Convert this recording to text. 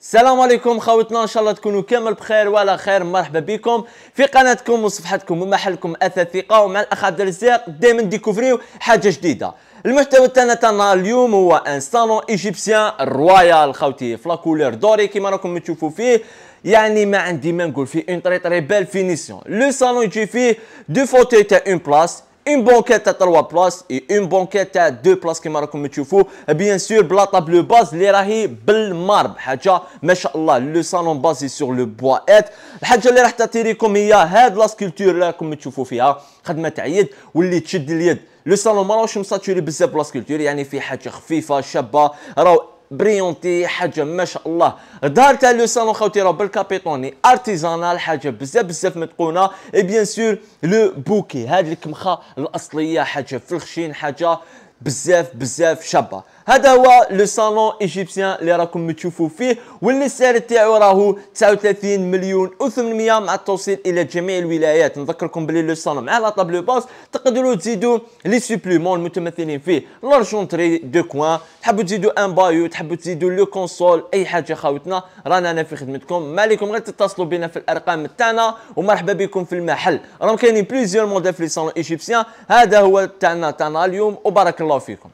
السلام عليكم خوتنا ان شاء الله تكونوا كامل بخير وعلى خير مرحبا بكم في قناتكم وصفحتكم ومحلكم اثاث ثقه ومع الاخ عبد الرزاق دائما ديكوفريو حاجه جديده المحتوى تاعنا تاعنا اليوم هو ان صالون ايجيبسيان رويال خوتي في دوري كيما راكم تشوفوا فيه يعني ما عندي ما نقول فيه اون تري تري بال فينيسيون لو صالون يجي فيه دو فوتي تاع اون بلاص اون بانكيت تاع 3 بلاص اي اون بانكيت تاع 2 بلاص كيما راكم تشوفوا بيان سور بلا طابلو باز اللي راهي بالمارب حاجه ما شاء الله لو سالون بازي سور لو بوايت الحاجه اللي راح تعطي هي هاد لا سكولتور اللي راكم تشوفوا فيها خدمه تاع عيد واللي تشد اليد لو سالون ما راهوش مساتوري بزاف بلا سكولتور يعني في حاجه خفيفه شابه راهو بريونتي حاجه ما شاء الله دار تاع لو سالون خوتي راه بالكابيتوني ارتيزانال حاجه بزاف بزاف متقونه اي بيان سور لو بوكي هاد الكمخه الاصليه حاجه في الخشين حاجه بزاف بزاف شابه هذا هو لو صالون ايجيبسيان اللي راكم تشوفوا فيه واللي السعر تاعو راهو 39 مليون و800 مع التوصيل الى جميع الولايات نذكركم بلي لو صالون مع لا طابلو باس تقدروا تزيدوا لي سوبليمون المتمثلين فيه لارجونتري دو كوان تحبوا تزيدوا ان بايو تحبوا تزيدوا لو كونسول اي حاجه خاوتنا رانا انا في خدمتكم ما عليكم غير تتصلوا بنا في الارقام تاعنا ومرحبا بكم في المحل راهم كاينين بليزيور موديل في لو صالون ايجيبسيان هذا هو تاعنا تاعنا اليوم وبارك الله الله فيكم